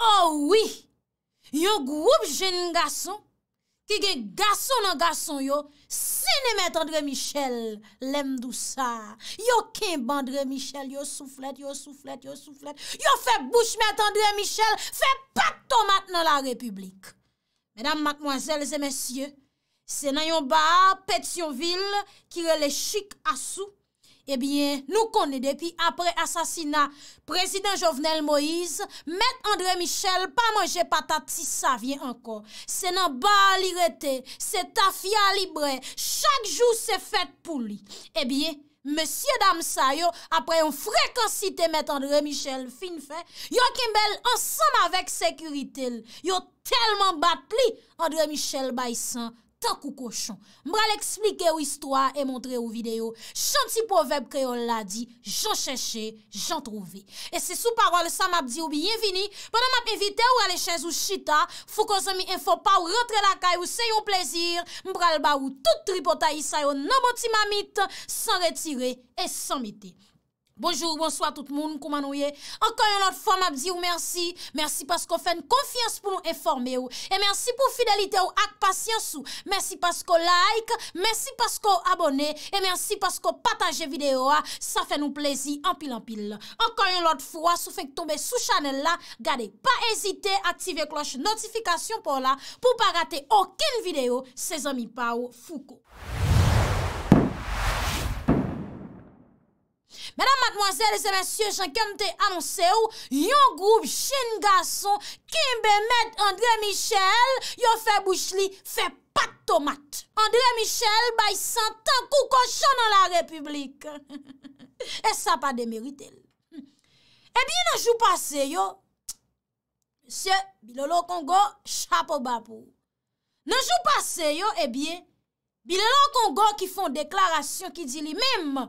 Oh oui, yo groub jen n'gason, ki ge gason nan gason yo, se ne mè tendre Michel lèm dousa. Yo kin bandre Michel, yo soufflet, yo soufflet, yo soufflet. Yo fè bouche mè tendre Michel, fè pato mat nan la republik. Mèdam matmoazèl zè mèsyè, se nan yon bar Pétionville, ki rele chik asou. Ebyen, eh nou konne depi apre asasina prezident Jovenel Moïse, met Andre Michel pa manje patat si sa vye anko. Se nan ba li rete, se ta fya li bre, chak jou se fet pou li. Ebyen, eh monsie Damsa yo apre yon frekansite met Andre Michel fin fe, yo kimbel ansan avèk sekurite, yo telman bat li Andre Michel bay san. Tak ou kochon, mbra l'explike ou istwa e montre ou video, chanti poveb kre ou la di, jan cheshe, jan trove. E se sou parol sa map di ou bienvini, banan map evite ou ale chen zou chita, fou konzomi enfo pa ou rentre la kay ou se yon plezir, mbral ba ou tout tripotayi sayo nan boti mamit, san retire et san mite. Bonjou, bonsoi tout moun, kouman ou ye. Ankon yon lot form ap di ou mersi, mersi pasko fèn konfians pou moun eforme ou. E mersi pou fidelite ou ak pasyans ou. Mersi pasko like, mersi pasko abone, e mersi pasko pataje videyo a, sa fèn ou plezi anpil anpil. Ankon yon lot fwa, sou fèk tombe sou chanel la, gadek pa ezite, aktive kloche notifikasyon pou la, pou pa rate oken videyo, se zami pa ou fuko. Mèdam matmoasele se mèsyè chan kem te anonsè ou Yon groub chen gason Kimbe met André Michel Yon fè bouch li fè pat tomat André Michel bay santan koukosho nan la republik E sa pa demerite E eh bie nanjou pase yo Mèsyè Bilolo Kongo Chapo bapou Nanjou pase yo e eh bie Bilolo Kongo ki fon deklarasyon ki di li mèm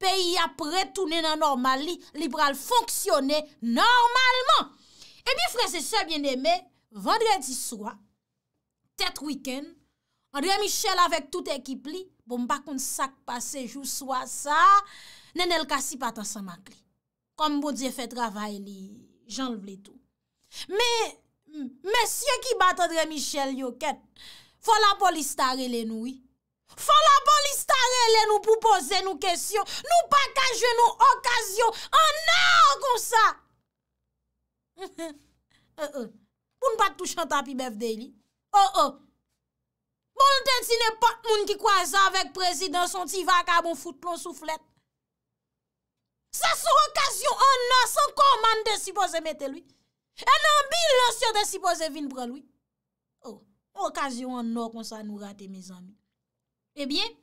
peyi apre tou nè nan normal li, li pral fonksyonè normalman. E bi fwese sebyen eme, vendredi swa, tet wiken, Andre Michel avek tout ekip li, bom bakoun sak pasej ou swa sa, nen el kasi patan sa mak li. Kom bo diye fe travay li, jan l vle tou. Me, mesye ki bat Andre Michel yo ket, fola poli stare le noui, Fon la bon listare le nou pou pose nou kesyon. Nou pa kaje nou okasyon. An nan kon sa. Poun uh-uh. pat tou chanta pi mev de li. Uh-uh. O, o. Bon ten si ne pot moun ki kwa za vek prezident son ti va ka bon foute lon sou flet. Sa sou okasyon an nan son koman de si pose mette lui. E nan bil lansyon de si pose vin pre lui. O, oh, okasyon an nan kon sa nou rate me zan mi. Ebyen, eh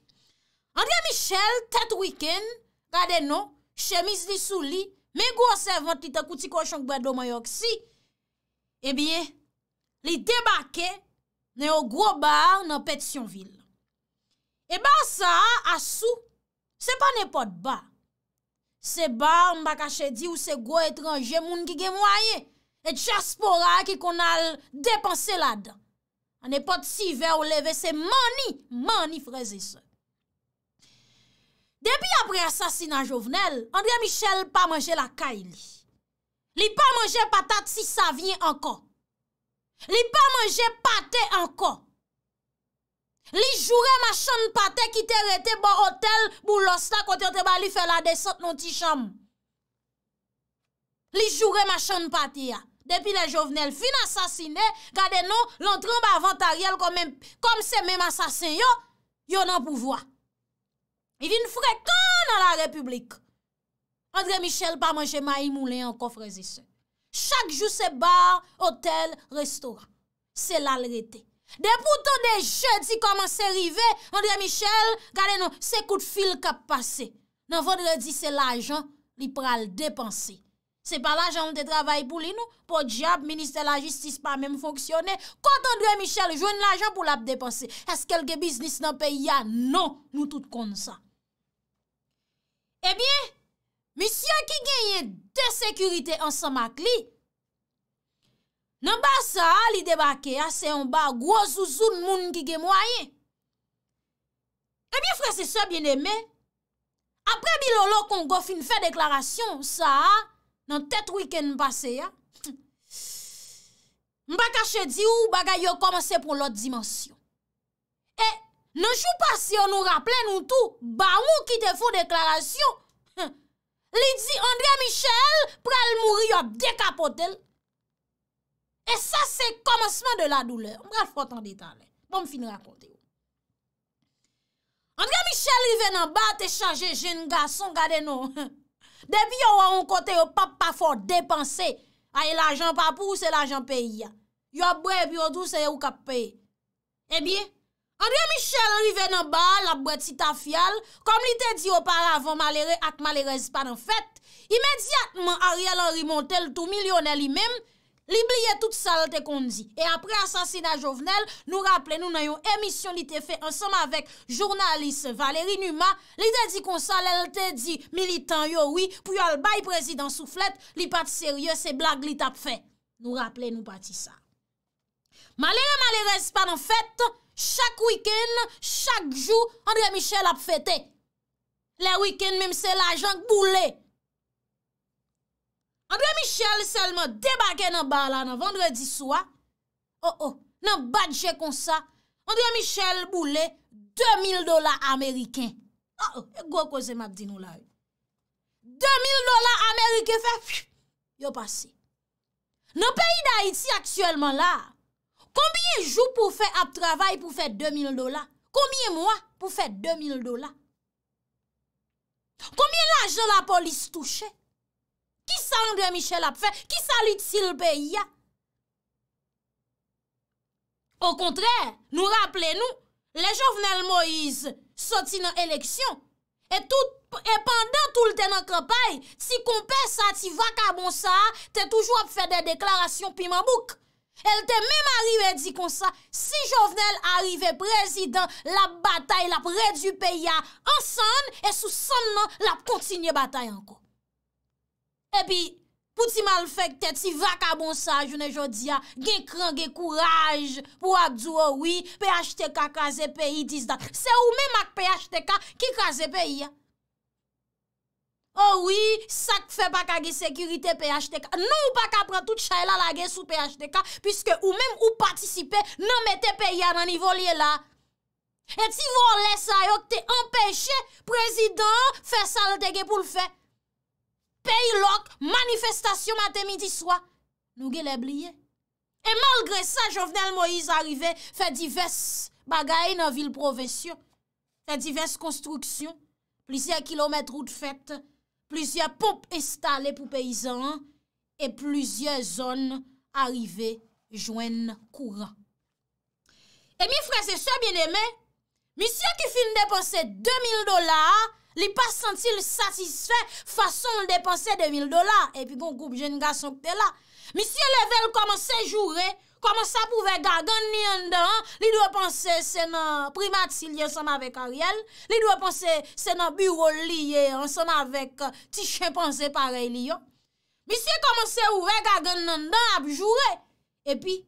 André Michel, tèt wikèn, kade nou, chemis li sou eh li, me gwo servant li ta kouti kochonk bè do mayok si, ebyen, li tebake nan yo gwo bar nan Pétionville. Ebyen eh sa, asou, se pa nepot bar. Se bar mbakache di ou se gwo etranje moun ki gemwaye, et chaspora ki konal depanse ladan. An e pot si ver ou leve, se mani, mani freze se. Depi apre asasina jovenel, André Michel pa manje la ka ili. Li pa manje patate si sa vyen anko. Li pa manje pate anko. Li jure machan pate ki te rete bo hotel bou losla kote ante ba li fe la desot non ti cham. Li jure machan pate ya. Depi la jovenel fin asasine, gade nou l'antremb avantaryel kom se menm asasin yo, yo nan pouvoa. Edi nou fwre kon nan la republik. Andre Michel pa manje ma imoulè an kofre zise. Chak jou se bar, hotel, restoran. Se lal rete. De pouton de je di koman se rive, Andre Michel gade nou se kout fil kap pase. Nan vodre di se la jan li pral depanse. Se pa l'ajan ou te travaye pou li nou? Po diap, ministè la jistis pa mèm foksyonè. Kon tan drè Michel, jwen l'ajan pou l'ap depanse. Eske lge biznis nan peyi ya? Non, nou tout kon sa. Ebyen, misyon ki genye de sekurite ansan mak li, nan ba sa li debake, ase yon ba gwozouzoun moun ki genye mwayen. Ebyen, eh frese se bienemè, apre bi lolo kon go fin fe deklarasyon sa, nan tet week-end pase ya, mba kache di ou bagay yo komanse pou lout dimensyon. E, eh, nan chou pasi yo nou rapple nou tou, ba ou ki te foun deklarasyon, li di André Michel pral mouri yo dekapotel. E sa se komanseman de la douleur. Mbra fote an detan bon, le, pou m fin rakonte yo. André Michel, il ven nan ba, te chanje jen gason gade nou, he. Debi yo an kote yo pap pa for depanse, ay e l'ajan pa pou se l'ajan peyi ya. Yo abwe biyo dou se yo e kap peyi. Ebi, André Michel arrive nan ba, la abwe ti ta fyal, kom li te di yo par avon malere at malere zpan an fet, imediatman a riel an rimonte l tou milyone li mem, Li bliye tout sa lte kondi. E apre asasina jovenel, nou rappele nou nan yon emisyon li te fe ansama vek jounalise Valérie Numa, li de di konsa lte di militan yowi pou yon albay prezident Souflette, li pati serye se blag li tap fe. Nou rappele nou pati sa. Malere malere espan an fete, chak wikend, chak jou, André Michel ap fete. Le wikend mim se la jank boule. Andre Michel selman debake nan bala nan vendredi swa. Oh oh, nan badje konsa. Andre Michel boule, 2000 dola Ameriken. Oh oh, e go koze maddi nou la yo. 2000 dola Ameriken fe, fiu, yo pase. Nan peyi da iti aksyelman la, kombie jou pou fe ap travay pou fe 2000 dola? Kombie mwa pou fe 2000 dola? Kombie laj nan la polis touche? Andre Michel ap fe, ki sa lit si l peyi ya? Ou kontre, nou rappele nou, le jovenel Moïse soti nan eleksyon, e pandan toute nan kapay, ti kompe sa, ti vaka bon sa, te toujou ap fe de deklarasyon pi mabouk. El te mèm arive di kon sa, si jovenel arive prezident, la batay la pre du peyi ya, an san, e sou san nan, la kontinye batay anko. Epi, pou ti mal fèk tè, ti va ka bon sa, jounè jòdia, gen kran, gen kouraj, pou ak djou, owi, oh PHTK kaze peyi diz dan. Se ou mèm ak PHTK ki kaze peyi. Owi, oh sak fè baka gen sekirite PHTK. Nou baka pran tout chay la la gen sou PHTK, pwiske ou mèm ou patisipe nan mette peyi nan nivolye la. Eti vou lè sa yo te empèche prezidant fè saltege pou l'fèk. peyi lok, manifestasyon matè midi swa, nou ge le bliye. E malgre sa, Jovenel Moïse arive, fe divers bagay nan vil provesyon, fe divers konstruksyon, plizye kilometrou de fète, plizye pop estale pou peyizan, e plizye zon arive, jwen kouran. E mi frese sa, bineme, misye ki fin depose 2000 dolar, li pa santi l satisfe fason l depanse de 1000 dola, epi bon koup jen nga son kte la. Misye level komanse jure, komanse ap ouve gagan ni yon dan, li dwe panse se nan primatil yon soma vek a riyen, li dwe panse se nan biro li yon soma vek ti chen panse pare li yon. Misye komanse ouve gagan nan dan ap jure, epi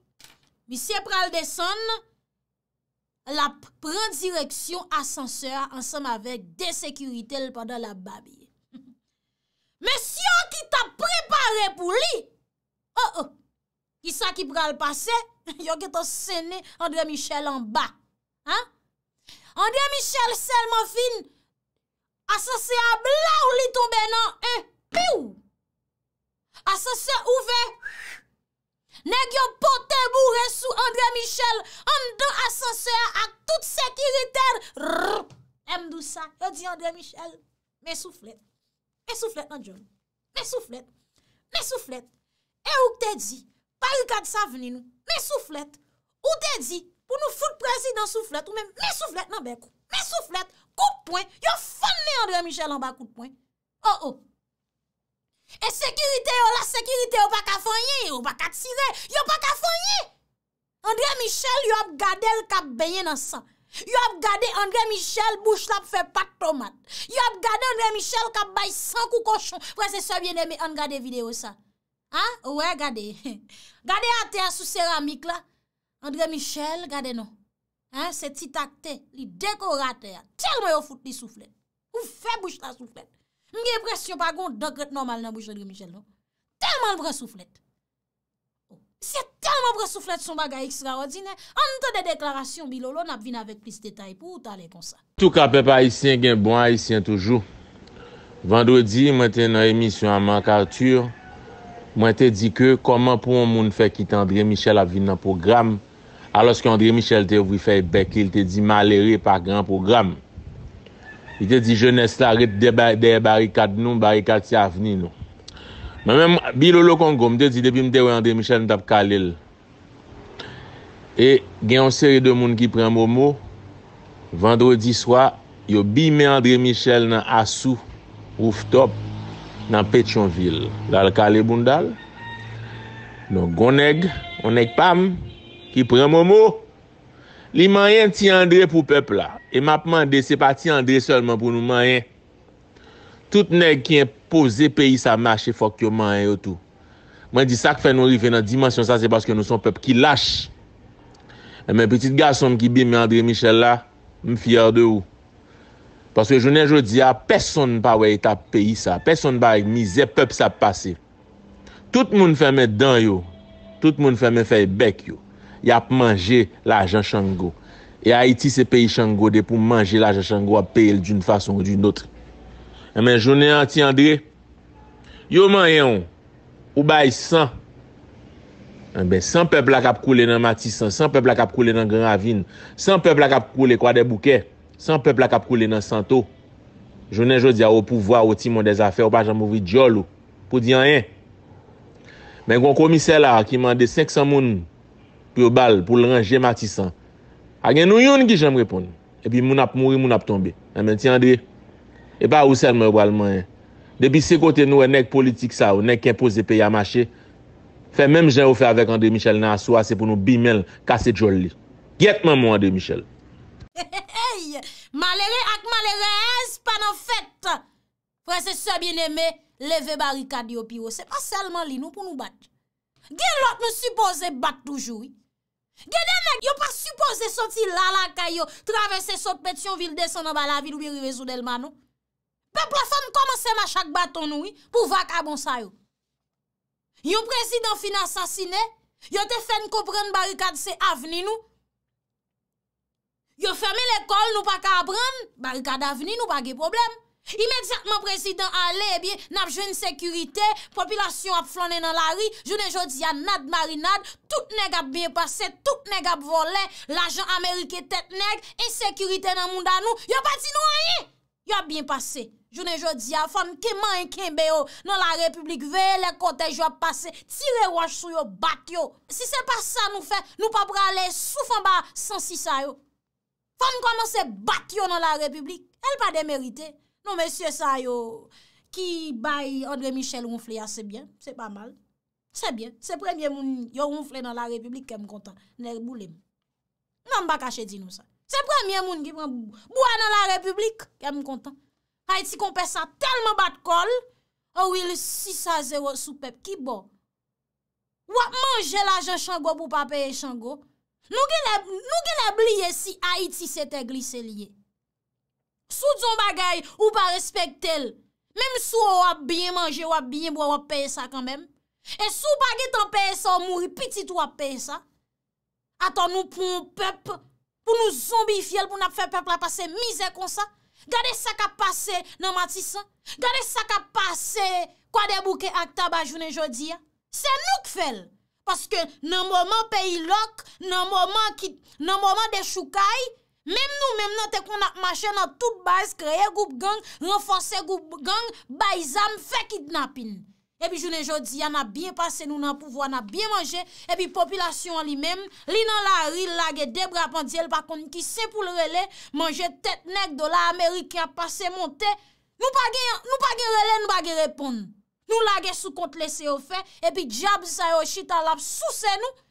misye pral deson nan, la pren direksyon asanseur ansenm avek de sekurite l pandan la babye. Mè si yon ki ta prepare pou li, oh, oh, ki sa ki pral pase, yon ki ta sene André Michel anba. André Michel selman fin, asase a bla ou li tombe nan e, asase ouve, Ne gyo pote bou resou André Michel, an do asanseya ak tout se kiritèr. M dousa, yo di André Michel, me souflet. Me souflet nan diyon. Me souflet. Me souflet. E ou te di, pari kad sa venin nou. Me souflet. Ou te di, pou nou foute prezi dans souflet ou non, men. Me souflet nan bèkou. Me souflet. Koup point. Yo fonde ne André Michel an ba koup point. Oh oh. E sekirite yo la, sekirite yo pa ka fanyi, yo pa ka tsire, yo pa ka fanyi. Andre Michel yo ap gade l ka banyi nan san. Yo ap gade Andre Michel bouche la pfe pat tomat. Yo ap gade Andre Michel ka bay san kou koshon. Wè se sebyen eme, an gade video sa. An, wè gade. Gade ate a sou ceramik la. Andre Michel gade non. An, se ti takte, li dekora ate a. Tel mè yo foute li souflet. Ou fè bouche la souflet. Mge pres yon bagon dogret normal nan bouche André Michel nou. Telman bre souflet. Se telman bre souflet son bagay ekstraordinè, an te de deklarasyon bilolo nan ap vin avèk plis detay pou ta le pon sa. Tou ka pe pa isyen gen bon, isyen toujou. Vandou di, mwen te nan emisyon amank Arthur. Mwen te di ke, koman pou moun fe kit André Michel ap vin nan program? Alos ki André Michel te vwi fey bekil, te di malere pa gran program. I te di je nes la ret de barikad nou, barikad si avni nou. Ma men, bi lo lo kon gom, te di debi mte ou Andre Michel n tap kalil. E gen yon seri de moun ki pren mou mou, vendredi swa, yo bi me Andre Michel nan asou, ouf top, nan Petionville, lal kalil bundal, nou gonek, onek pam, ki pren mou mou, Li manyen ti andre pou pep la, e map mande se pa ti andre solman pou nou manyen. Tout neg ki yon pose peyi sa mashe fok yo manyen yo tou. Mwen di sak fe nou rifen nan dimansyon sa se paske nou son pep ki lache. E men petit gasom ki bime andre michel la, m fiyar de ou. Paske jounen jodi a, peson pa wey ta peyi sa, peson pa yon mize pep sa pase. Tout moun fe men dan yo, tout moun fe men fe bek yo. Ya ap manje la ajan chango. E Haiti se peyi chango de pou manje la ajan chango ap pey el d'un fason ou d'un notre. E men, jounen an ti André, yo man yon, ou bay san, e men, san peplak ap koule nan Matisan, san peplak ap koule nan Grand Avine, san peplak ap koule kwa de Bouquet, san peplak ap koule nan Santo, jounen joun di a ou pou vwa ou ti moun de zafè, ou pa joun moun vi diol ou, pou di an yen. Men kon komise la ki mande seksan moun, pou yo bal, pou l ran jematisan. A gen nou yon ki jen m repon. E pi moun ap mouri, moun ap tombe. E men tiyan de, e pa ou sel mè walman. Depi se kote nou e nek politik sa, ou nek impose pe ya machè, fe menm jen ou fe avèk André Michel nan aswa, se pou nou bimèl kase jol li. Gètman moun André Michel. Hey, hey, hey! Malere ak malere ez pan an fèt. Prese se binemè, leve barikad yo piyo. Se pa selman li nou pou nou bat. Gè lòt nou suppose bat toujoui. Gede mek, yo pa suppose soti lalaka yo travese sot petyon vil deson an bala vil ou bi rezou del man nou. Pe plafon komanse ma chak baton noui pou vak abonsa yo. Yo prezident fina sasine, yo te fen kopren barikad se aveni nou. Yo feme l'ekol nou pa ka apren, barikad aveni nou pa ge probleme. Imediatman presidant ale, ebye, eh nap jwen sekurite, popilasyon ap flanen nan la ri, jounen jodi a nad marinad, tout neg ap binpase, tout neg ap vole, la jan Amerike tet neg, e sekurite nan moun dan nou, yo pati nou a ye, yo binpase, jounen jodi a fon keman en kenbe yo, nan la republik veye le kotej yo ap pase, tire waj sou yo, bat yo. Si se pa sa nou fe, nou pa prale soufan ba sansisa yo. Fon koman se bat yo nan la republik, el pa demerite. Non men siye sa yo ki bay Andre Michel rounfle ya se bien, se pa mal. Se bien, se premye moun yo rounfle nan la republik kem kontan, ner boulem. Nan bakache di nou sa. Se premye moun ki mwen bouan nan la republik kem kontan. Haiti kompe sa telman bat kol, ou il 6 a 0 soupep ki bon. Wap manje la jen chango pou pa peye chango. Nou genè blye si Haiti se te glise liye. Sou dzon bagay ou pa respekte el. Mem sou ou ap bien manje, ou ap bien bo ap paye sa kanmem. E sou bagay tan paye sa ou mouri, pitit ou ap paye sa. Atan nou pou moun pep, pou nou zombi fiel, pou nap fe pep la pase mize kon sa. Gade sa ka pase nan matisan. Gade sa ka pase kwa debouke akta ba jounen jodi ya. Se nou kfel, paske nan mouman peyi lok, nan mouman de choukaye, Mèm nou mèm nou te kon ap mache nan tout base kreye goup gang, renfonse goup gang, bay zam, fek idnapin. Epi jounen jodi, yana biye pase nou nan pouvo, yana biye manje, epi popilasyon li mèm, li nan la ri, lage debra pandyel, bakon ki sepoul rele, manje tetnek do la Amerika pase monte, nou pa ge rele, nou pa ge repon. Nou lage sou kont lese yo fe, epi djab zay yo chita lap sou sen nou,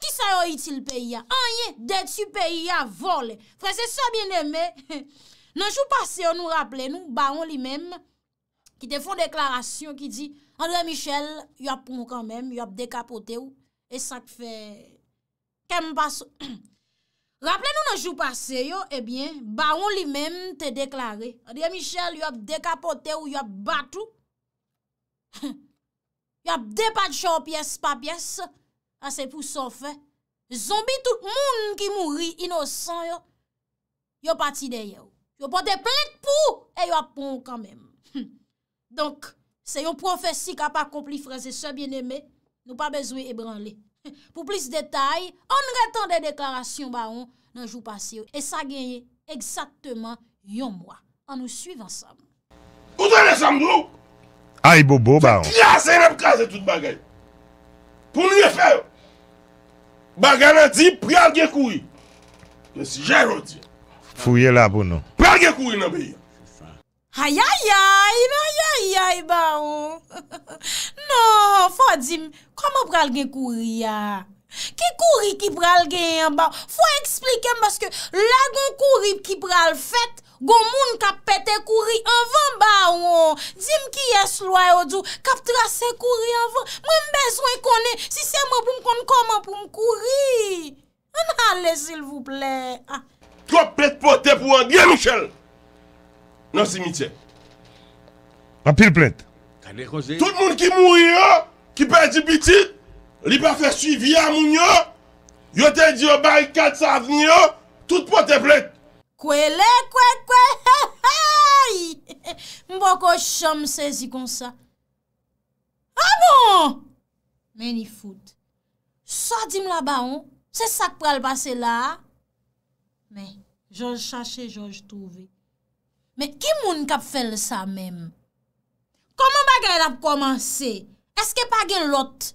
Ki sa yo iti l peyi ya? Anye, deti l peyi ya, vole. Frese, sa bin eme, nanjou pase yo nou rappele nou, baron li men, ki te fon deklarasyon, ki di, André Michel, yop moun kanmen, yop dekapote ou, e sa te fe, kem baso. Rappele nou nanjou pase yo, e bien, baron li men te deklare, André Michel, yop dekapote ou, yop batou, yop depache ou, piyes pa piyes, Ase ah, pou sofe, zombi tout moun ki mouri inosan yo, yo pati deye yo. Yo pote plek pou, e yo apon kanmen. Donk, se yo profesi ka pa kompli freze se bien eme, nou pa bezwe e branle. Pou plis detay, an reten de deklarasyon baon nan jou pasye yo. E sa genye eksakteman yon mwa. An nou suivan sam. Ote le samdou? Aye bobo baon. Ya sen ap kaze tout bagay. Founye fe, bagana di, pralge kouye. Desi jayro di. Fouye la bono. Pralge kouye nan beye. Hayayay, hayayay ba ou. No, foudim, kama pralge kouye? Ki kouri ki pral genye an ban Fwa eksplikem baske La gon kouri ki pral fet Gon moun kapete kouri an van ban Djem ki yes lwa yo djou Kap trase kouri an van Mwen bezwen konen Si seman pou m konn koman pou m kouri An ale sil vouple Gop plet ah. pote pou an gen michel Nan simite A pil plet Tout moun ki mouri yo Ki perdi bitit Li pa fè suivi ya moun yo, yo te diyo bayi kat sa avni yo, tout potè flè. E kwe le, kwe kwe, mbo ko chom sezi kon sa. A ah moun, meni fout. Sa di m la ba ou, se sak pral basè la. Men, jòj chache, jòj touve. Men, ki moun kap fè le sa men? Koman bagèl ap komanse? Eske pa gen lote?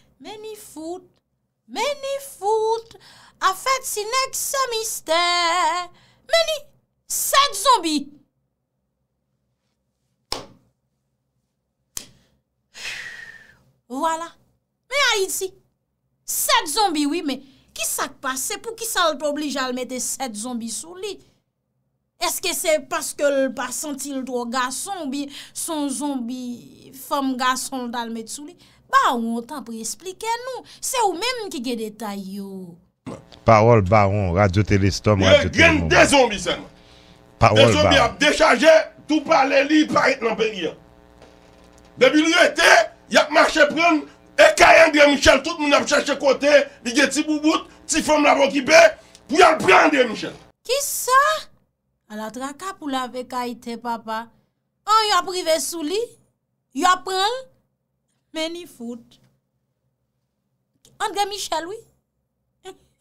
Meni foute, meni foute, a fèt si nek se mistè, meni, sèt zombi. Voilà, meni a yid si, sèt zombi, oui, meni, ki sak pa, se pou ki sal pou oblige al mette sèt zombi sou li? Eske se paske l pa sentil to, ga zombi, son zombi, fòm ga son dal mette sou li? baron temps pour expliquer nous. C'est vous-même qui avez des détails. Parole baron, radio téléstom, radio a des zombies seulement. Parole des zombies ont déchargé tout les lits, par dans pays. Depuis le était, il a marché prendre et Kayandre Michel, tout le monde a cherché côté, il y a petit boubout, petit femme la occupé, pour y prendre Michel. Qui ça? À la traque pour la vekaïté, papa. On oh, y a privé sous lui, y a pris. Meni fout. Andre Michel, oui?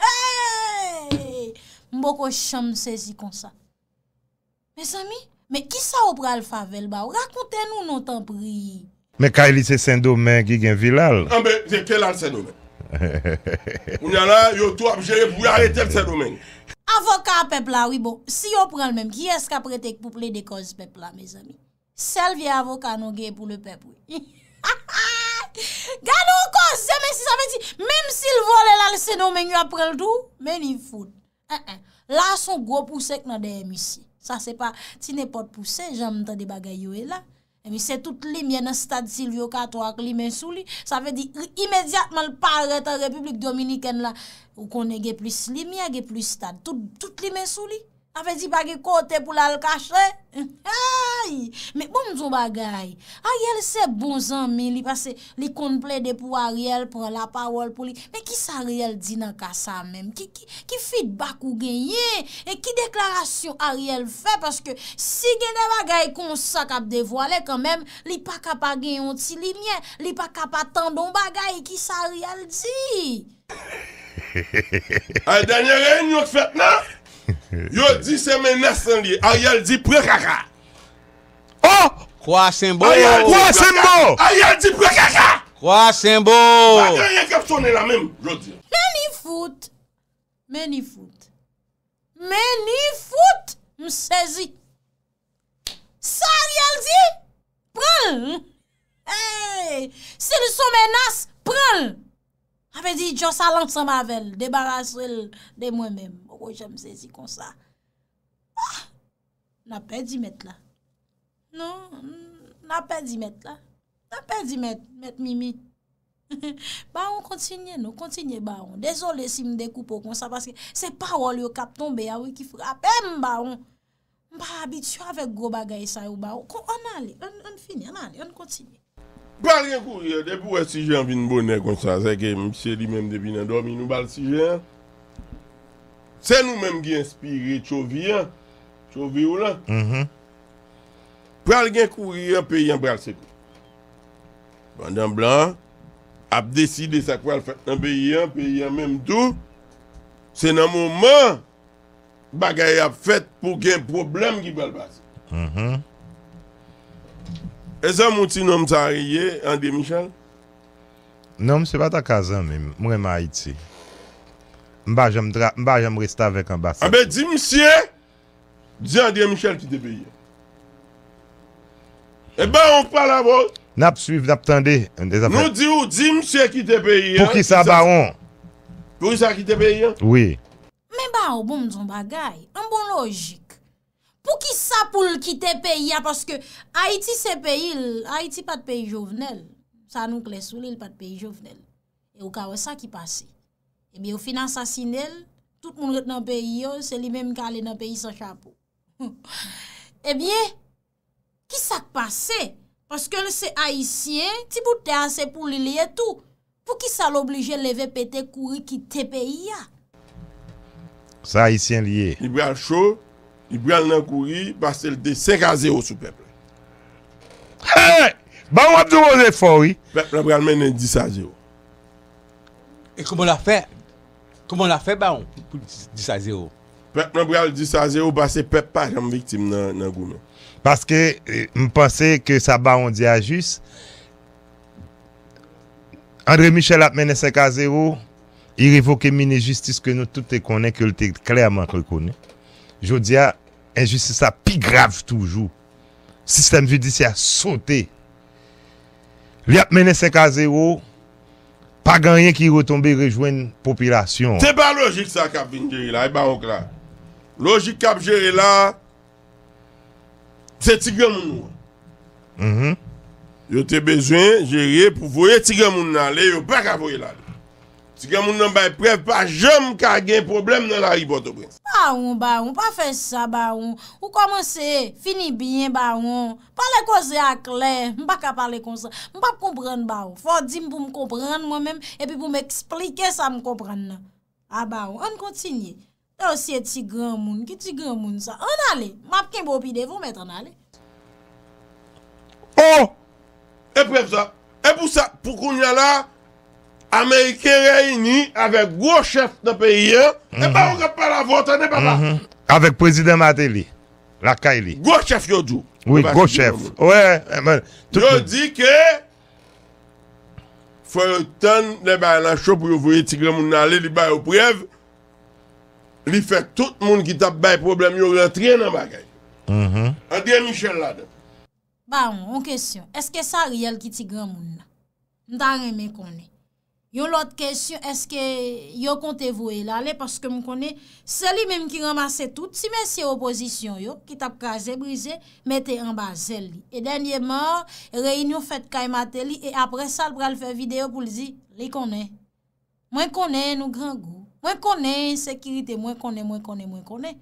Hey! Mbo ko chanm sezi konsa. Mes ami, me ki sa opra al favel ba? Rakoute nou nou tan pri. Me ka elise sen domen ki gen vilal? An be, se ke lan sen domen. Ou nyan la, yo tou abjere pou yare tev sen domen. Avoka pepla, oui, bo. Si yo pran l'mem, ki eska prete k pouple de koz pepla, mes ami. Sel vi avoka non gen pou le pepla. Ha ha ha, gane ou kos, jeme si sa fe di, mem si l vole la l seno menyo aprel dou, meni foun. Ha eh, ha, eh. la son gwo pousek nan deyemisi. Sa se pa, ti ne pot pousek, jan mta de bagay yo e la. Emi se tout li mena stad Silvio Kato ak li men sou li, sa fe di, imediatman l paret an Republik Dominiken la, ou kon ege plus li mena, ege plus stad, tout li men sou li. Afe di pa ge kote pou lal kache? Ayy! Me boum zon bagay. Ariel se bon zanmi li pase. Li kon ple de pou Ariel, pou la pawol pou li. Men kis Ariel di nan kasa men? Ki fit bakou genye? E ki deklarasyon Ariel fe? Paske si genye bagay kon sak ap devwale kanmen, li pa kapa genyon ti li mien. Li pa kapa tan don bagay. Kis Ariel di? Ay e, danye rey nou k fèt nan? Yo di se menas an li, a yal di pre kaka. Oh, kwa senbo. A yal di pre kaka. Kwa senbo. Bakan yon kapson e la men, yo di. Meni fout. Meni fout. Meni fout. Msezi. Sa yal di. Pral. Hey. Se li so menas, pral. A ve di, josa lansan ma vel. Debaras el de mwen men. Ou jèm zèzi kon sa. Ou, n apè di mèt la. Non, n apè di mèt la. N apè di mèt, mèt mimi. Baon kontinye nou, kontinye baon. Dezolé si m dekoupo kon sa, paske se pa wòl yo kap ton be ya wè ki fwè. Ape m baon. M pa abitw avèk go bagay sa ou baon. Kon, on ale, on finye, on ale, on kontinye. Ba lè kouye, de pou wè si jèm vin bonè kon sa, zè ke m sè di mèm de vin an do mi nou bal si jèm. Se nou menm gen espiri chovi an, chovi ou lan, mm-hmm. pral gen kouri an peyi an pral sepou. Bandan blan, ap desi de sakwal fèt nan peyi an, peyi an menm tou, se nan mouman bagay ap fèt pou gen problem gen pral basi. Mm-hmm. E zan mouti nom ta ariye, Ande Michal? Nom se ba ta kazan menm, mwen ma iti. Mba jom resta vek ambasade. A be di msye, di a di a msye ki te peye. E ba on pa la vod. Nap suiv, nap tende. Non di ou, di msye ki te peye. Pou ki sa ba on. Pou ki sa ki te peye. Oui. Men ba ou bon zon bagay, an bon logik. Pou ki sa pou l ki te peye, paske Haiti se peye, Haiti pat peye jovenel. Sa nou klesou li, pat peye jovenel. E ou kawesa ki pase. Ebyè, eh ou finan sa sinel, tout moun let nan beyi yo, se li mèm gale nan beyi sa chapo. Ebyè, eh ki sa k'pase? Oskèl se haisyen, ti boute anse pou li liye tou. Pou ki sa l'oblige leve pete kouri ki te beyi ya? Sa haisyen liye. I bè al chou, i bè al nan kouri, basel de 5 a 0 sou peple. Hey! Ba wap di wò zè fò wè? Peple a bè al menen 10 a 0. E koumò la fè? Kouman la fe baon pou 10 a 0? Mwen pou yal 10 a 0, ba se pep pa jen mwiktim nan gounen. Paske mpase ke sa baon di a jist, André Michel ap menen 5 a 0, i revoke mine justice ke nou tout te konen, ke l te klerman te konen. Jou di a, en justice sa pi grav toujou. Sistem judisi a sote. Li ap menen 5 a 0, pas gagné qui retombe rejoindre population. C'est pas logique ça qu'a gérer là, et là. Logique Cap gérer là c'est tigre moun. Mhm. Yo Mm besoin gérer pour voyer tigre moun là, yo pas voyer là. Si gen moun nan bay pref pa, jèm kage yon problem nan la ribote ou prens. Ba ou, ba ou, pa fè sa, ba ou. Ou komanse, fini byen, ba ou. Pale kose ak lè, mba ka pale konsan. Mba pa kompran, ba ou. Fò di m pou m kompran mwen mèm, e pi pou m eksplike sa m kompran nan. A ba ou, an kontinye. E osye ti gen moun, ki ti gen moun sa. An ale, mba ki m bopide, voun mèt an ale. Oh! E pref sa. E pou sa, pou konja la, Américain réunie avec gros chef de pays, mm -hmm. et pas on pas la vote, n'est pas mhm. Avec président Matéli, la Kaili. Gros chef, yo dit. Oui, gros chef. Ouais, eh, mais. Yo dit que. Faut le temps de eh ben, chou pour ouvrir Tigre Moun aller, li ba preuve. preuve. Li fait tout le monde qui tape des problème, yo rentrer dans la Mm André Michel là-dedans. Bah, on question. Est-ce que ça Ariel qui Tigre Moun là? M'ta remè konne. Yon lot kèsyon, eske yo kontè vouye la le, paske m konè, sè li mèm ki ramase tout, si mè si oposisyon yo, ki tap kaze brize, mette an ba zè li. E dènyè mò, reynyon fèt kay matè li, e apre sa, l bral fè videyo pou li zi, li konè. Mwen konè nou gran gò. Mwen konè, sekerite, mwen konè, mwen konè, mwen konè.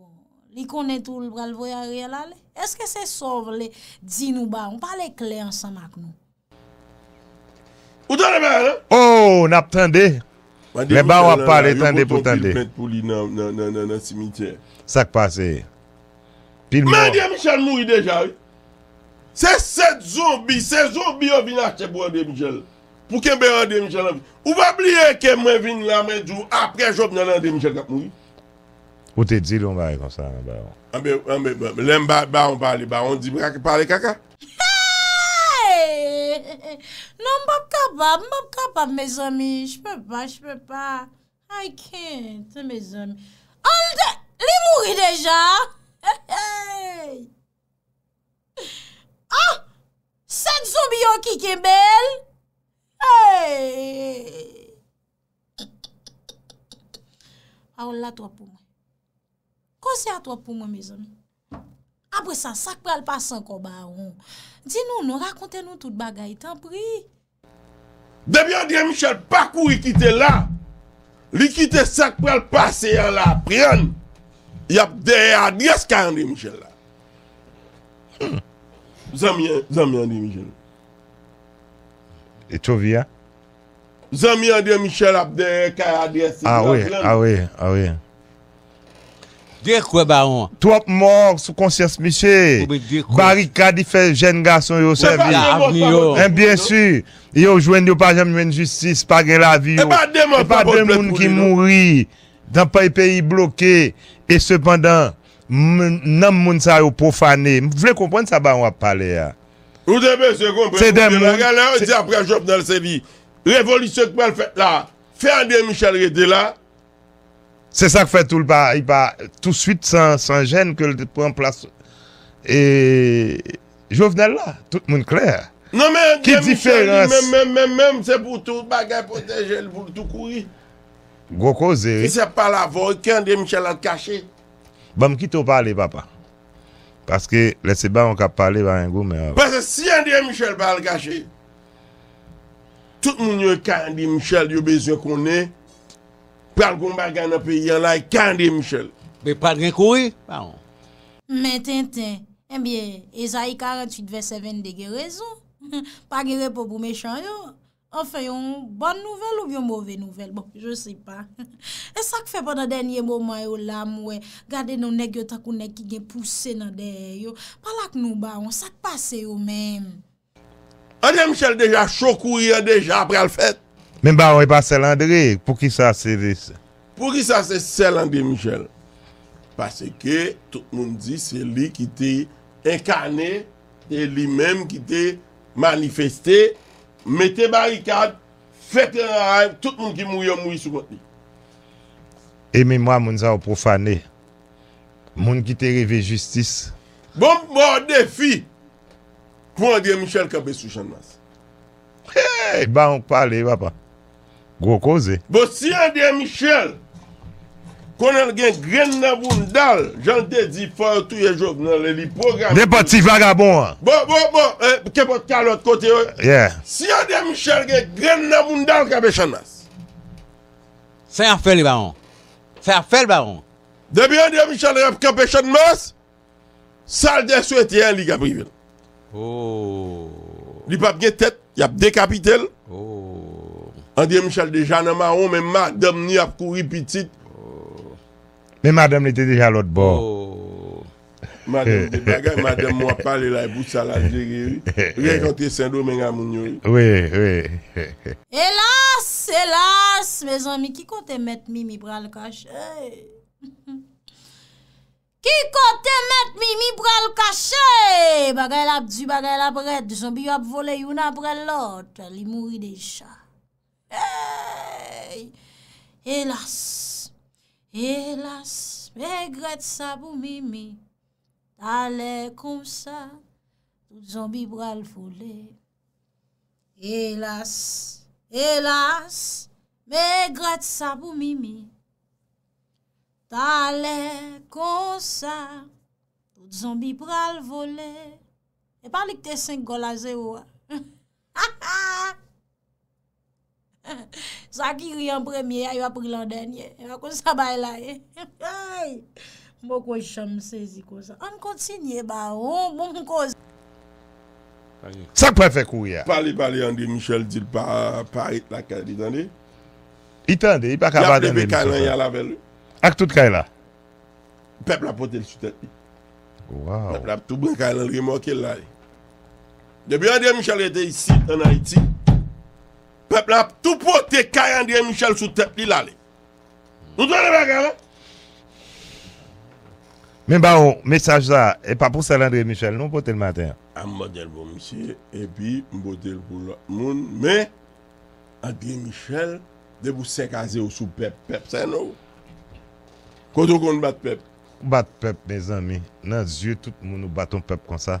Bon, li konè tout, l bral vouye la le. Eske se sov le, di nou ba, m pa le kle ansan mak nou. Ou dè an de mè eh? an? Ou, oh, n ap tende. Mè mè an ap pale tende pou tende. Mè an ap pale tende pou tende. Sak pase. Mè an de Michel moui deja ou? Se se zonbi, se zonbi ou vi nan chèp ou an de Michel. Pou ke mbe ou an de Michel? Ou va bliye ke mwen vin la mè djou apre jòp nan an de Michel ap moui? Ou te di lò mba yè konsa an mbe an? Mbe mbe mbe. Mbe mba mba mba mba mba. Mde mba mba mba mba mba. Non, mbap kabab, mbap kabab, me zami. Jpe pa, jpe pa. Ayken, se me zami. Alte, li mouri deja? Ah, sen zombi yo ki kebel? A ah, ou la to apoum. Ko se a to apoum, me zami? ça, ça peut pral passer encore, baron. Dis nous, nous racontez-nous tout bagaille, t'en prie. Depuis André Michel pakou là, kite la, li kite sak pral pase en la a Y a adres ka André Michel là. Hum. Zami, Michel. Et Tovia? Zami André Michel ap deye ka Ah oui, ah oui, ah oui. Dire quoi, baron? Trois mort sous conscience, monsieur. Barricade, il fait jeune garçon, il service. Eh, bien sûr. Yo, joindre pas jamais une justice, pas gain la vie. Eh, Et pas de monde qui mourit dans pas pays bloqué. Et cependant, non moun ça yo profané. Vous voulez comprendre ça, baron, à parler, hein? Vous devez se comprendre. C'est des moun. après, Job dans le Révolution que fait là. Fernand Michel Redé là. Se sa k fè tou l pa, i pa tout suite san jen ke l pou en plas. E, jo vnen la, tout moun kler. Nan men, men, men, men, men, men, se boutou bagay potejel pou l tout kouri. Gou kouze. E se pa la voye ki an dey michel la kache. Ba m kitou pale papa. Paske lese ba an ka pale ba yon gou me. Paske si an dey michel ba al gache. Tout moun yo kandey michel yo bezyon konen. Pal goun bagan api yon la yon kande Michel. Be padre kouye? Ba yon. Men ten ten, eh en biye, e zayi karantit ve se ven de ge rezon. Pa ge repo bou mechanyo, an fe yon ban nouvel ou yon mouve nouvel, bon, je se pa. E sak fe padan denye mouman yon lamwe, gade yon negyotakounen ki gen pousse nan de yon. Palak nou ba yon, sak pase yon men. A de Michel deja chokouye deja apre al fete. Men ba wè pa selandre pou ki sa seve se. Pou ki sa se selandre Michel. Pase ke tout moun di se li ki te inkane, e li menm ki te manifeste, mete barikade, fete en arrive, tout moun ki mou yo mou yi sou kote. E men mwa moun za wap profane, moun ki te reve justice. Bon moun defi, pou an dire Michel kapè sou chanmas. Ben wè pa wè pa. Gwo kouze. Bo si yon de Michel, konan gen gren nan voun dal, jan de di fwa tou ye jok nan le li program. Ne pati vagabon an. Bo, bo, bo, ke euh, pot ka lout kote yo. Yeah. Si yon de Michel gen gren nan voun dal, kabe chan mas. Se a fe li baron. Se a fe li baron. Debi yon de Michel gen kabe chan mas, sal de sou ete yon li gabrivel. Oh. Li pap gen tet, yap de kapitel. Oh. Andiye michal dejan nanman ou men madem ni ap kouri pitit. Oh. Men madem ni te dejan lot bo. Oh. Madem de bagay madem mwa pale la e bousa la jegi. Rien jante sen do men a mounyo. Oui, oui. Elas, elas, mezan mi ki kote met mi mi pral kache. Ki kote met mi mi pral kache. Bagay la ap di, bagay la ap red. De son bi yo ap vole yon ap brel lot. Li mouri deja. Elas, elas, me gret sa bou mimi T'ale kom sa, tout zon bi pral vole Elas, elas, me gret sa bou mimi T'ale kom sa, tout zon bi pral vole E pa li kte sengol aze ou a Saki ri an premye a yo apri lan denye Yo akon sabay la ye Mwoko chanm sezi ko sa An kontinye ba ou oh, Mwoko chanm sezi ko sa Sak prefek ou ya Palipalipande Michel di lpa Parit la kade itande Itande? Ipakabadande? Ake tout kade la Pep la potel sutete Pep la tout bre kade Lge mwoke la e. Debye ande Michel ete isi an Haiti Mè ba ou, mesaj la, e pa pou sè l'André Michel, nou pote l'mater? A mbode l vò msè, e pi mbode l vò l moun, mè, André Michel, de pou sekaze ou sou pep, pep, sè nou? Koto kon bat pep? Bat pep, mè zami, nan zye, tout moun nou baton pep kon sa.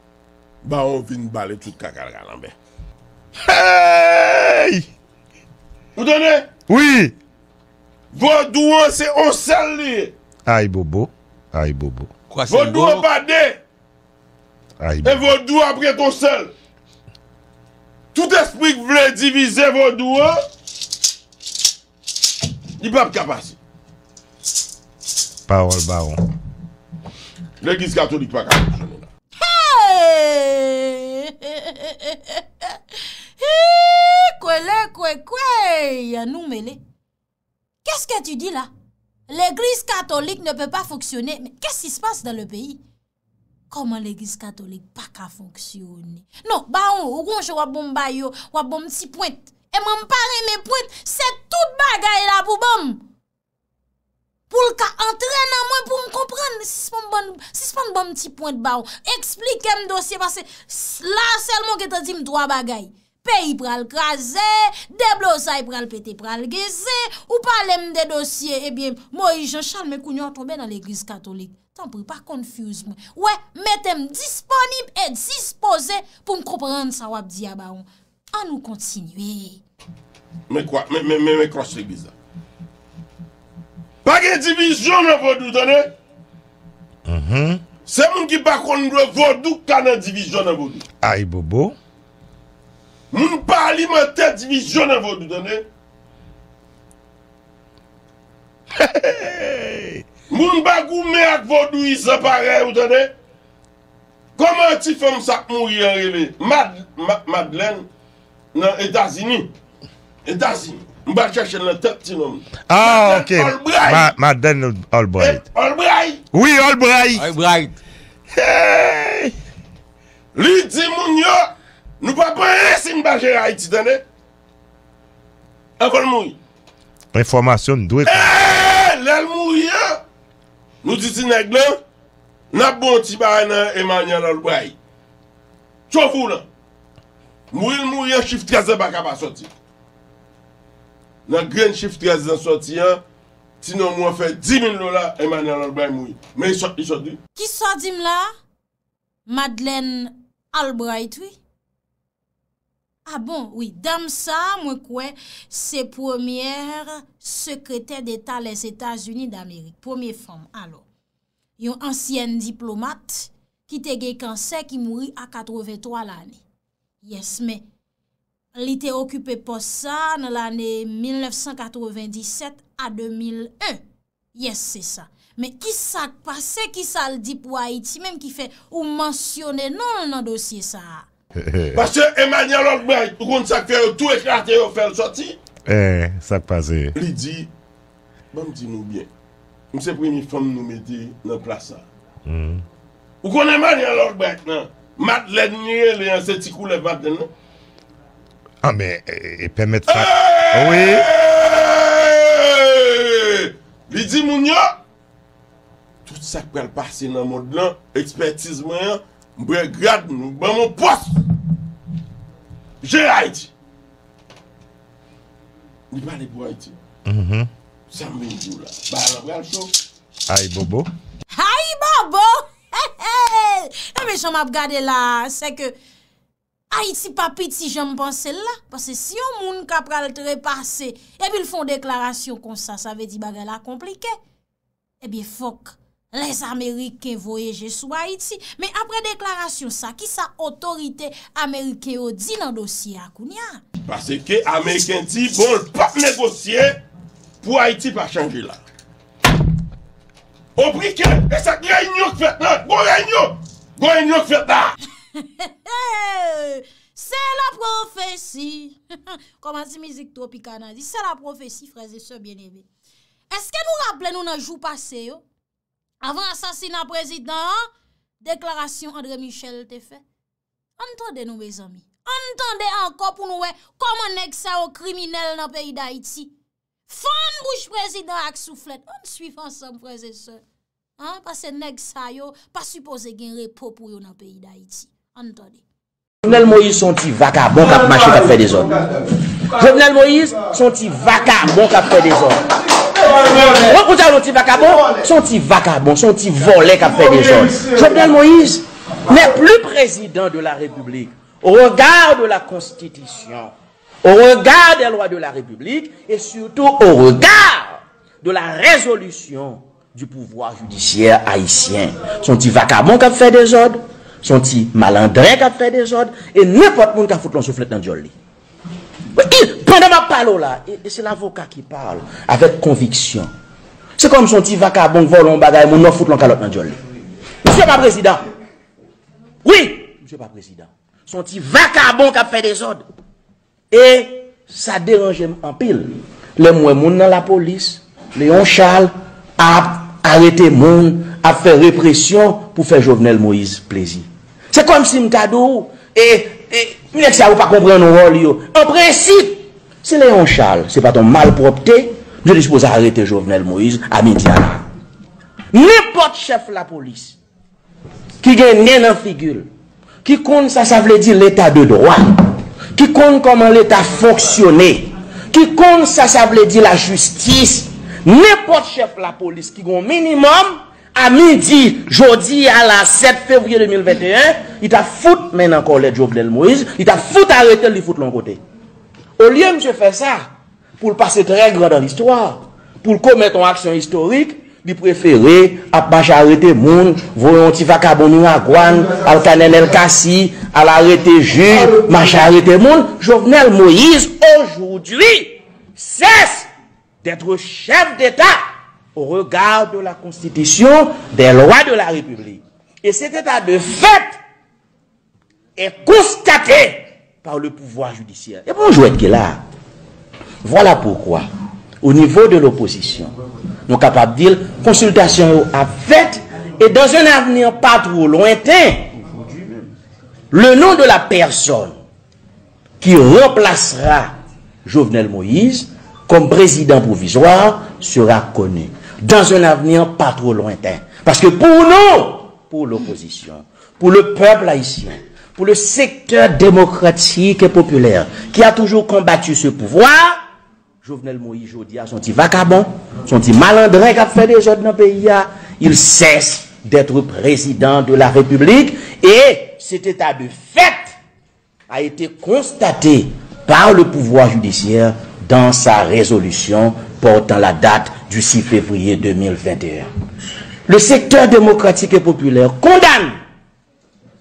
Baon vin bale tout kakal kala mbe. Hey! Otene? Oui! Vodou an se onsel li. Ay bobo. Ay bobo. Vodou an pa de. Ay bobo. E vodou apre ton sel. Tout esprit vle divize vodou an. Ni pa pkapa se. Paol baon. Legis kato dik pa kakal chenona. Kè se ke tu di la? L'Eglise Katolik ne pe pa foksyone Kè se se passe dan le peyi? Koman l'Eglise Katolik pa ka foksyone? Non, baon, oukounche wap bom bayo Wap bom ti pointe Eman pare me pointe Se tout bagay la pou bom Poul ka entrena mwen pou m komprene Si se pon bom ti pointe baon Eksplikem dosye La sel mwen ke ta di mdwa bagay Peyi pral kaze, deblozay pral pete pral geze, ou pale mde dosye, ebyen, eh moi je chan me kounyo ah mm-hmm. a tombe nan l'Eglise Katolik. Tanpou, pa konfuse mwen. We, metem disponib e dispose pou mkoporan sa wap diya baon. An nou kontinwe. Me kwa, me me me me kros l'Eglise. Pa gen divizyon an vodou, tanè? Se moun ki pa kon vodou, ka nan divizyon an vodou? Ay bobo. Moun pa li mwen tè divisyonè vòdou, tè nè? Moun ba gou mè ak vòdou isèpare, vòdou tè nè? Koman ti fèm sa moun yorele? Madlen, nan edazini, edazin, mwen ba chèche nè tè pti nòm. Ah, ok, Madlen Olbrait. Eh, Olbrait! Oui, Olbrait! Olbrait! Li di moun yo! Nous ne pouvons pas si nous à Haïti, Encore Encore mourir. Information nous devons. Eh, le mourir. Hein. Nous disons, nous hein. n'a bon petit bain Emmanuel Albaï. là. Mourir, mourir, hein, chiffre 13 pas capable sortir. Dans grand chiffre 13 sorti, sinon moi fait 10 000 dollars, Emmanuel Mais il sort, il sort. Qui sort là? Madeleine Albright, oui. A ah bon, oui, dam sa, mwen kwen se premier sekreter d'Etat les Etats-Unis d'Amerik. Premier form, alo. Yon ansyen diplomat ki te gey kansè ki mouri a 83 l'anè. Yes, men. Li te okupè pos sa nan l'anè 1997 a 2001. Yes, se sa. Men, ki sa kpase, ki sa l'dip way iti, menm ki fe ou mansyone nan nan dosye sa a. Pase Emane alok bèk Ou kon sak fè yo tout ekrate yo fèl soti Eee sak paze Li di Bon di nou bèk Mse premi fèm nou mèdi nan plasa hmm. Ou kon Emane alok bèk nan Mat lè nye lè an seti koule vade nan A mè Eee Eee Li di moun yo Tout sak pèl pase nan mòd lan Ekspertiz mwen Mwen grad mwen mwen moun post Jè Haïti! Ou li pa le eh, pou Haïti? Mh-mh. San mè yon jou la. Ba la brel chok. Hai bobo. Hai bobo! He he! Mè chan m ap gade la. Se ke Haïti pa piti jom panse la. Pase si yon moun kap pral trepase. Ebi l foun deklarasyon kon sa. Sa ve di bagè la komplike. Ebi eh fok. Les Amerike voyege sou Haiti. Me apre deklarasyon sa, ki sa otorite Amerike yo di nan dosye akoun ya. Pase ke Amerike ti bon l'pap negosye pou Haiti pa chanje la. Oplike, e sa kwen yon kvetan, kwen bon, yon, kwen bon, yon kvetan. Se la profesi, koma si mizik tropi kanazi, se la profesi, freze se bienevi. Eske nou rapple nou nan jou pase yo? Avan sasina prezidant, deklarasyon André Michel te fe. Antande nouwe zan. Antande anko pou nouwe koman nek sa yo kriminel na peyi da iti. Fande bouj prezidant ak souflet. An suivan sa prezidant. An, pase nek sa yo, pa supose gen repopou yo na peyi da iti. Antande. Jouvenel Moïse son ti vaka, bon kap machi kap fey de zon. Jouvenel Moïse son ti vaka, bon kap fey de zon. Sont ti vakabon, sont ti volèk ap fè desod. Jobdel Moïse nè plou prezidant de la republik, ou regard de la konstitisyon, ou regard de lwa de la republik, et surtout ou regard de la rezolution du pouvoi judicièr haïsyen. Sont ti vakabon kap fè desod, sont ti malandrèk kap fè desod, et nèpot moun kap fout lonsou flèk nan diolèk. Pwè ki? Pwè nan ap pale ou la? E se l'avoka ki pale avèk konviksyon. Se kom son ti vaka bonk volon bagay, moun nan foute lankalot nan djol. Monsie pa prezident! Oui! Monsie pa prezident! Son ti vaka bonk ap fè desod! E sa deranje m'ampil. Le mwen moun nan la polis, le yon chal, ap arrete moun, ap fè represyon pou fè jovenel Moïse plezi. Se kom si m'kadou, e... E minek sa ou pa kompre nou rol yo. En prensi, se leyon chal, se paton mal propte, je dispose a arete Jovenel Moïse a midi anan. Nipot chef la polis, ki gen nenan figil, ki kon sa sa vle di l'état de droit, ki kon koman l'état fonksyoné, ki kon sa sa vle di la justis, nipot chef la polis, ki gon minimum, A midi, jodi, a la 7 februye 2021, it a foute men ankor let Jovenel Moïse, it a foute arrete li foute l'onkote. O liye mse fè sa, pou l'passe drè gwa dan l'histoire, pou l'komet ton aksyon historik, li prefere ap mach arrete moun, voun yon ti va kabouni wakouan, al kanen el kasi, al arrete ju, mach arrete moun. Jouvenel Moïse, oujoudi, sès d'etre chèv d'Etat, au regard de la Constitution, des lois de la République. Et cet état de fait est constaté par le pouvoir judiciaire. Et bonjour, vais là. Voilà pourquoi, au niveau de l'opposition, nous sommes capables de dire consultation à fait et dans un avenir pas trop lointain, le nom de la personne qui remplacera Jovenel Moïse comme président provisoire sera connu dans un avenir pas trop lointain. Parce que pour nous, pour l'opposition, pour le peuple haïtien, pour le secteur démocratique et populaire qui a toujours combattu ce pouvoir, Jovenel Moïse Jodia, son petit vacabon, son petit malandrin qui a fait des jeunes dans le pays, hein, il cesse d'être président de la République et cet état de fait a été constaté par le pouvoir judiciaire dans sa résolution portant la date du 6 février 2021. Le secteur démocratique et populaire condamne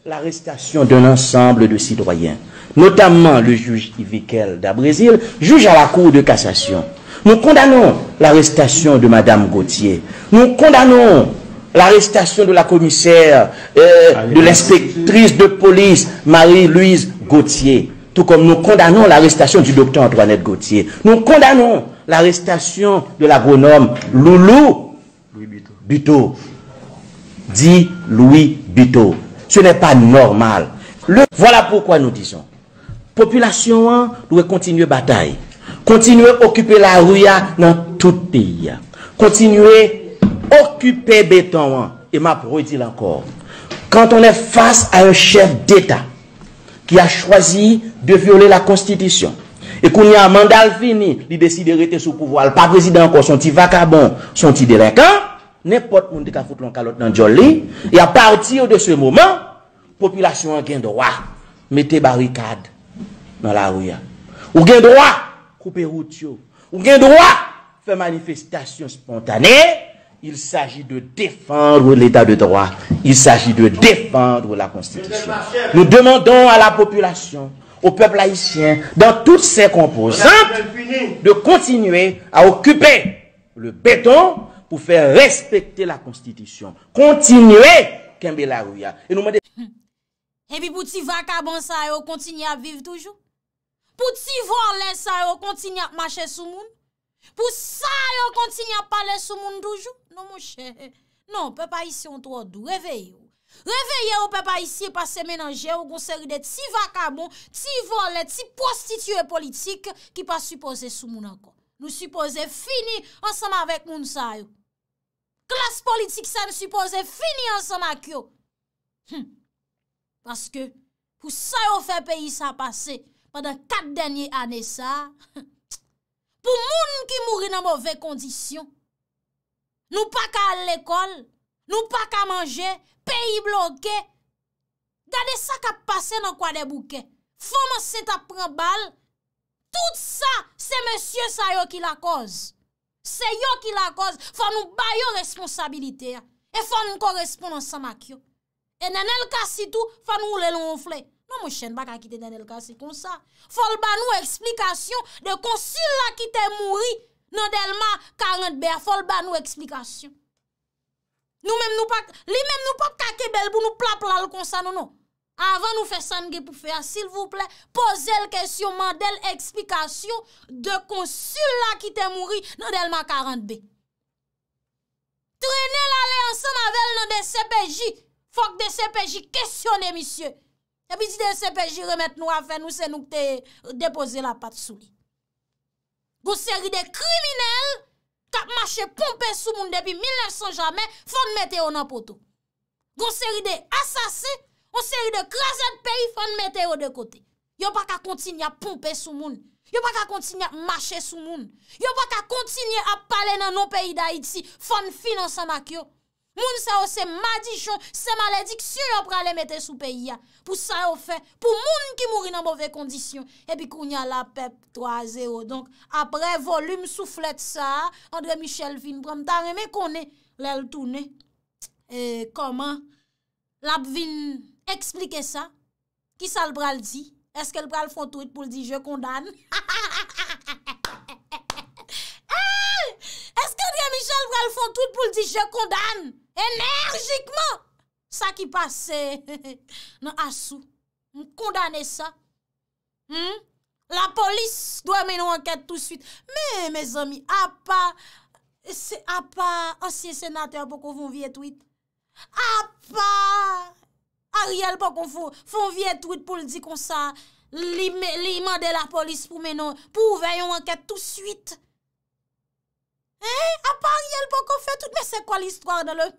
l'arrestation d'un ensemble de citoyens, notamment le juge Ivikel d'Abrésil, juge à la Cour de cassation. Nous condamnons l'arrestation de Mme Gauthier. Nous condamnons l'arrestation de la commissaire, euh, de l'inspectrice de police, Marie-Louise Gauthier. Tout comme nous condamnons l'arrestation du docteur Antoinette Gauthier. Nous condamnons l'arrestation de l'agronome Loulou Louis Dit Louis Buteau. Ce n'est pas normal. voilà pourquoi nous disons, population doit continuer bataille. Continuer à occuper la rue dans tout pays. Continuer à occuper béton. Et m'a redit encore, quand on est face à un chef d'État qui a choisi de violer la Constitution, E koun ya mandal fini, li desi de rete sou pouvo, al pa prezide ankon, son ti vakabon, son ti derekan, nepot moun de ka foute lankalot nan djolli, e a partir de se mouman, populasyon gen droa, mete barikad nan la ouya. Ou gen droa, koupe rou tchou. Ou gen droa, fe manifestasyon spontane, il s'agi de defandre l'Etat de droa. Il s'agi de defandre la konstitusyon. Nou demandon a la populasyon, ou pepl laisyen, dan tout se komposante, de kontinue a okupe le beton, pou fè respektè la konstitisyon. Kontinue, Kembe Larouya. E pi pou ti va kaban sa yo kontinue ap viv toujou? Pou ti va lè sa yo kontinue ap mache sou moun? Pou sa yo kontinue ap pale sou moun toujou? Non mou chè, non, pep a yisi ontou odou, eveye yo. Réveye ou pe pa isi e pa se menanje ou konseri de ti vakabon, ti volet, ti prostitue politik ki pa suppose sou moun ankon. Nou suppose fini ansama vek moun sa yo. Klas politik sa nou suppose fini ansama kyo. Paske pou sa yo fe peyi sa pase padan kat denye ane sa, pou moun ki mouri nan mouve kondisyon, nou pa ka l'ekol, nou pa ka manje. Peyi bloke, gade sa ka pase nan kwa de bouke. Foman se ta pran bal, tout sa, se monsye sa yo ki la koz. Se yo ki la koz, foman nou bayo responsabilite ya. E foman nou korespon nan samak yo. E nan el kasi tou, foman nou le lon fle. Nan mou chen baka kite nan el kasi kon sa. Foman nou eksplikasyon de konsil la ki te mouri nan delman karantbe. Foman nou eksplikasyon. Li menm nou pa kake bel bou nou plapla l kon sa nou nou. Avan nou fe san ge pou fe a, s'il vou ple, pose l kesyon man del eksplikasyon de konsul la ki te mouri nan del makarandebe. Trene l ale ansan avel nan de CPJ. Fok de CPJ, kesyon e misye. Ebi di de CPJ remet nou afe nou se nou te depose la pat sou li. Gou seri de kriminel, ka mache pompe sou moun depi 1900 jamen fon meteo nan poto. Gon seri de asase, gon seri de kraset peyi fon meteo de kote. Yo pa ka kontinye a pompe sou moun, yo pa ka kontinye a mache sou moun, yo pa ka kontinye a pale nan nou peyi da iti fon finanseman kyo. Moun sa o se madichon, se maledik, si yo pral le mette sou peyi ya. Pou sa o fe, pou moun ki mouri nan bove kondisyon. E pi koun ya la pep 3-0. Donk apre volum souflet sa, André Michel vin pram tan reme konen lèl toune. E koman? Lap vin eksplike sa? Ki sa l bral di? Eske l bral fon tout pou l di je kondan? Eske André Michel bral fon tout pou l di je kondan? Enerjikman sa ki pase nan asou. M kondane sa. Hmm? La polis dwa menon anket tout suite. Me, me zomi, a pa, a pa, asye senater pou kon fon vye tout wite. A pa, a riyel pou kon fon vye tout wite pou l di kon sa li mande la polis pou menon pou veyon anket tout suite. Ha eh, pa a riel pou kon fè tout? Mè se kwa l'histoire de lò?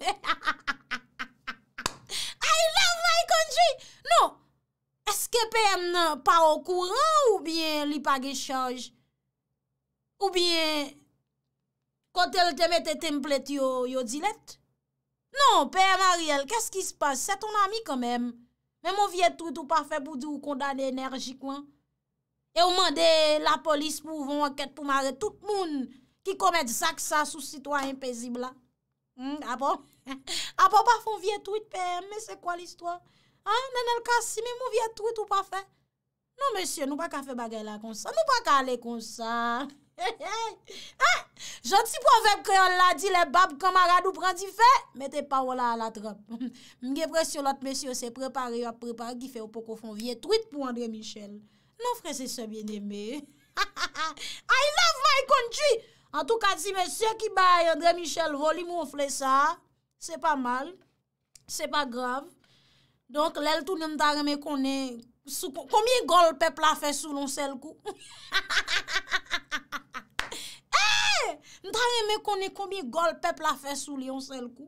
I love my country! Non! Eske P.M. nan pa ou kouran ou bien li pa gechage? Ou bien kote l teme te templet yo dilet? Non! P.M. a riel! Kè se ki se passe? Se ton ami kon mèm? Mèm ou vie tout ou pa fè pou di ou kondane enerjik wè? E ou mande la polis pou vò mwen ket pou mare tout moun Ki komè di sak sa sou sitwa impèzib la. Hmm, apo? Apo pa fon vie twit pe, mè se kwa l'istwa? Nan el kasi, mè mou vie twit ou pa fe? Non, mèsyon, nou pa ka fe bagay la kon sa. Nou pa ka ale kon sa. Joti po vep kreol la di le bab kamara nou pran di fe, mè te pa wola ala trap. Mge pre syon lot mèsyon se prepari, ap prepari ki fe ou poko fon vie twit pou André Michel. Non fre se se mè demè. I love my country! An tou kade si mè sè ki bay André Michel voli moun fè sa, sè pa mal, sè pa grav. Donk lèl tou nèm ta remè konè, sou komye gol pep la fè sou l'on sè l'kou. Eyyy, nèm ta remè konè komye gol pep la fè sou l'on sè l'kou.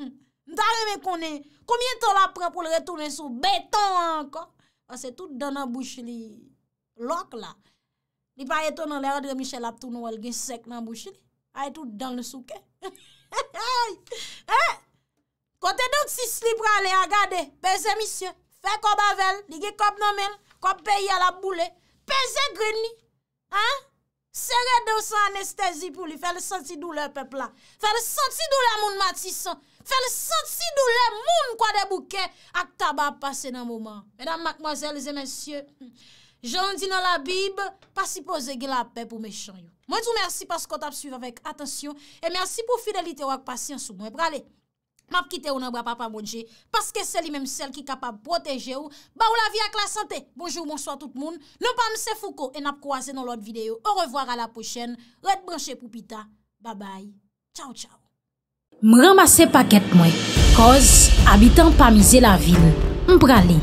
Nèm ta remè konè komye ton la prè pou lè tonè sou bètan an kon. An sè tout dè nan bouch li lòk la. Li pa etou nan le odre Michel Abtou nou el gen sek nan bouchi li. A etou dan le souke. Eh, kote do ti slip rale, agade, peze misye. Fe kob avel, digi kob nomen, kob peye la boule. Peze greni. Se re dos anestezi pou li, fe le senti doule pepla. Fe le senti doule moun matisan. Fe le senti doule moun kwa de bouke ak taba pase nan mouman. Medan makmazel, zemensye. jan di nan la bib, pasi pose gen la pe pou me chan yo. Mwen tou mersi paskot ap suyve avèk, atensyon, e mersi pou fidelite wak pasyansou mwen. Prale, map kite ou nan bra pa pa mounje, paske se li menm sel ki kapab proteje ou, ba ou la vi ak la sante. Bonjour, monswa tout moun, lopan mse fuko, e nap kouase nan lot videyo. Ou revoar a la pochen, ou et branche pou pita. Babay, chow chow. Mran mase paket mwen, koz abitan pamize la vil, mprale.